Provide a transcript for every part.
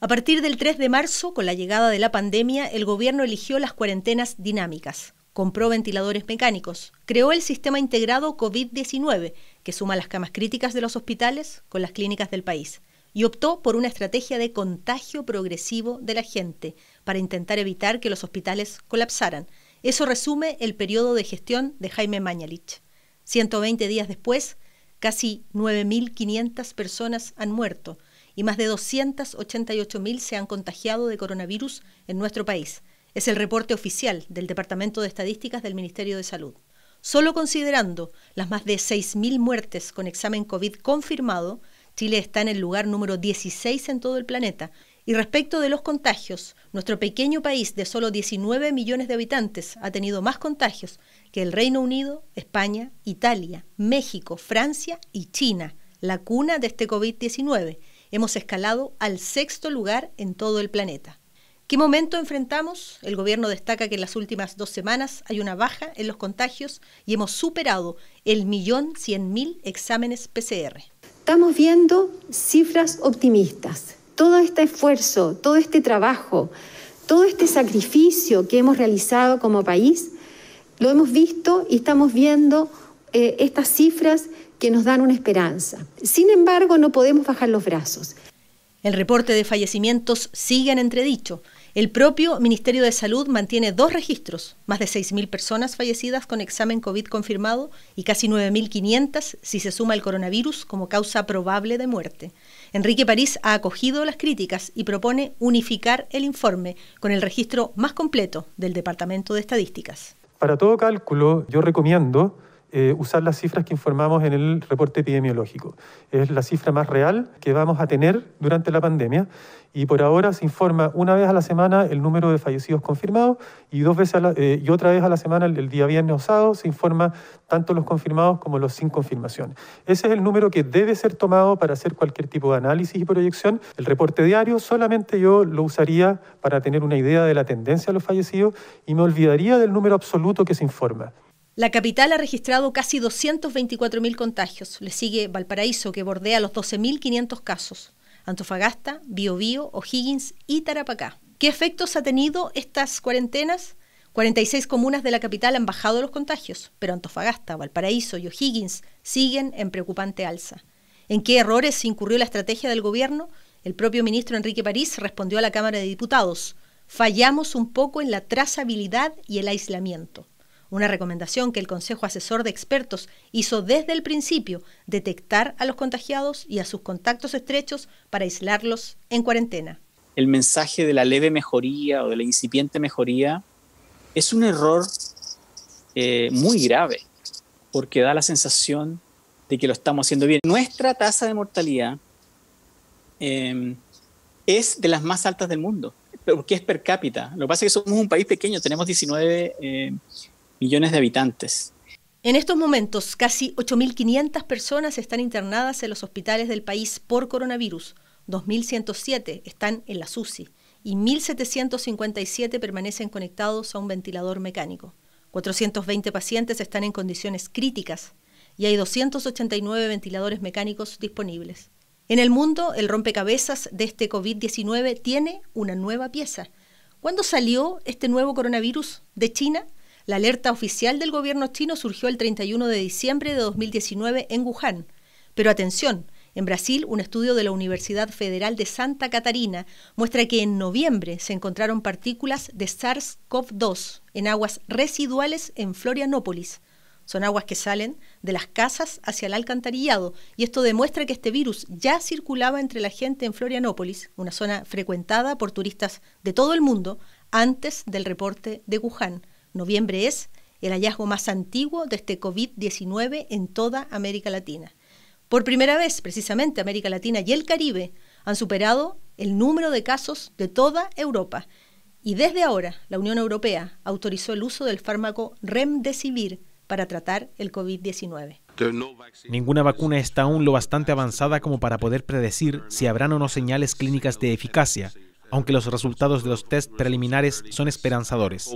A partir del 3 de marzo, con la llegada de la pandemia, el gobierno eligió las cuarentenas dinámicas. Compró ventiladores mecánicos, creó el sistema integrado COVID-19, que suma las camas críticas de los hospitales con las clínicas del país, y optó por una estrategia de contagio progresivo de la gente para intentar evitar que los hospitales colapsaran. Eso resume el periodo de gestión de Jaime Mañalich. 120 días después, casi 9.500 personas han muerto y más de 288.000 se han contagiado de coronavirus en nuestro país. Es el reporte oficial del Departamento de Estadísticas del Ministerio de Salud. Solo considerando las más de 6.000 muertes con examen COVID confirmado, Chile está en el lugar número 16 en todo el planeta. Y respecto de los contagios, nuestro pequeño país de solo 19 millones de habitantes ha tenido más contagios que el Reino Unido, España, Italia, México, Francia y China, la cuna de este COVID-19, Hemos escalado al sexto lugar en todo el planeta. ¿Qué momento enfrentamos? El gobierno destaca que en las últimas dos semanas hay una baja en los contagios y hemos superado el millón cien mil exámenes PCR. Estamos viendo cifras optimistas. Todo este esfuerzo, todo este trabajo, todo este sacrificio que hemos realizado como país, lo hemos visto y estamos viendo eh, estas cifras que nos dan una esperanza. Sin embargo, no podemos bajar los brazos. El reporte de fallecimientos sigue en entredicho. El propio Ministerio de Salud mantiene dos registros, más de 6.000 personas fallecidas con examen COVID confirmado y casi 9.500 si se suma el coronavirus como causa probable de muerte. Enrique París ha acogido las críticas y propone unificar el informe con el registro más completo del Departamento de Estadísticas. Para todo cálculo, yo recomiendo eh, usar las cifras que informamos en el reporte epidemiológico. Es la cifra más real que vamos a tener durante la pandemia y por ahora se informa una vez a la semana el número de fallecidos confirmados y, dos veces eh, y otra vez a la semana, el, día viernes o sábado, se informa tanto los confirmados como los sin confirmación. Ese es el número que debe ser tomado para hacer cualquier tipo de análisis y proyección. El reporte diario solamente yo lo usaría para tener una idea de la tendencia de los fallecidos y me olvidaría del número absoluto que se informa. La capital ha registrado casi 224.000 contagios. Le sigue Valparaíso, que bordea los 12.500 casos. Antofagasta, Biobío, O'Higgins y Tarapacá. ¿Qué efectos ha tenido estas cuarentenas? 46 comunas de la capital han bajado los contagios, pero Antofagasta, Valparaíso y O'Higgins siguen en preocupante alza. ¿En qué errores incurrió la estrategia del gobierno? El propio ministro Enrique París respondió a la Cámara de Diputados. Fallamos un poco en la trazabilidad y el aislamiento una recomendación que el Consejo Asesor de Expertos hizo desde el principio, detectar a los contagiados y a sus contactos estrechos para aislarlos en cuarentena. El mensaje de la leve mejoría o de la incipiente mejoría es un error eh, muy grave, porque da la sensación de que lo estamos haciendo bien. Nuestra tasa de mortalidad em, es de las más altas del mundo, porque es per cápita. Lo que pasa es que somos un país pequeño, tenemos 19 millones de habitantes. En estos momentos, casi 8.500 personas están internadas en los hospitales del país por coronavirus, 2.107 están en la SUSI y 1.757 permanecen conectados a un ventilador mecánico. 420 pacientes están en condiciones críticas y hay 289 ventiladores mecánicos disponibles. En el mundo, el rompecabezas de este COVID-19 tiene una nueva pieza. ¿Cuándo salió este nuevo coronavirus de China? La alerta oficial del gobierno chino surgió el 31 de diciembre de 2019 en Wuhan. Pero atención, en Brasil, un estudio de la Universidad Federal de Santa Catarina muestra que en noviembre se encontraron partículas de SARS-CoV-2 en aguas residuales en Florianópolis. Son aguas que salen de las casas hacia el alcantarillado y esto demuestra que este virus ya circulaba entre la gente en Florianópolis, una zona frecuentada por turistas de todo el mundo, antes del reporte de Wuhan. Noviembre es el hallazgo más antiguo de este COVID-19 en toda América Latina. Por primera vez, precisamente, América Latina y el Caribe han superado el número de casos de toda Europa. Y desde ahora, la Unión Europea autorizó el uso del fármaco Remdesivir para tratar el COVID-19. Ninguna vacuna está aún lo bastante avanzada como para poder predecir si habrán o no señales clínicas de eficacia, aunque los resultados de los test preliminares son esperanzadores.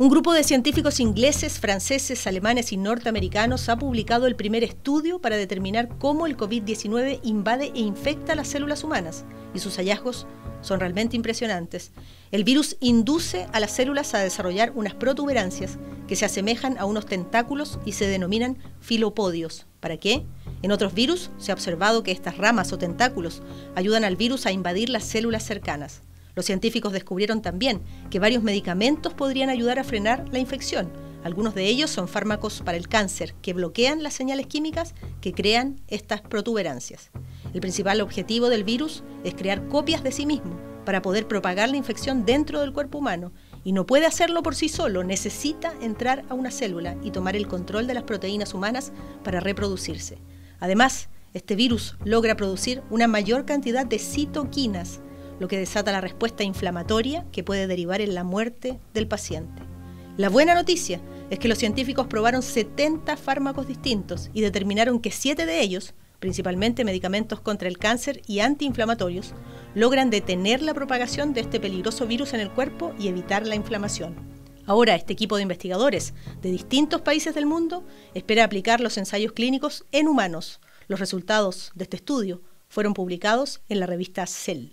Un grupo de científicos ingleses, franceses, alemanes y norteamericanos ha publicado el primer estudio para determinar cómo el COVID-19 invade e infecta las células humanas, y sus hallazgos son realmente impresionantes. El virus induce a las células a desarrollar unas protuberancias que se asemejan a unos tentáculos y se denominan filopodios. ¿Para qué? En otros virus se ha observado que estas ramas o tentáculos ayudan al virus a invadir las células cercanas. Los científicos descubrieron también que varios medicamentos podrían ayudar a frenar la infección. Algunos de ellos son fármacos para el cáncer que bloquean las señales químicas que crean estas protuberancias. El principal objetivo del virus es crear copias de sí mismo para poder propagar la infección dentro del cuerpo humano y no puede hacerlo por sí solo, necesita entrar a una célula y tomar el control de las proteínas humanas para reproducirse. Además, este virus logra producir una mayor cantidad de citoquinas, lo que desata la respuesta inflamatoria que puede derivar en la muerte del paciente. La buena noticia es que los científicos probaron 70 fármacos distintos y determinaron que 7 de ellos, principalmente medicamentos contra el cáncer y antiinflamatorios, logran detener la propagación de este peligroso virus en el cuerpo y evitar la inflamación. Ahora este equipo de investigadores de distintos países del mundo espera aplicar los ensayos clínicos en humanos. Los resultados de este estudio fueron publicados en la revista Cell.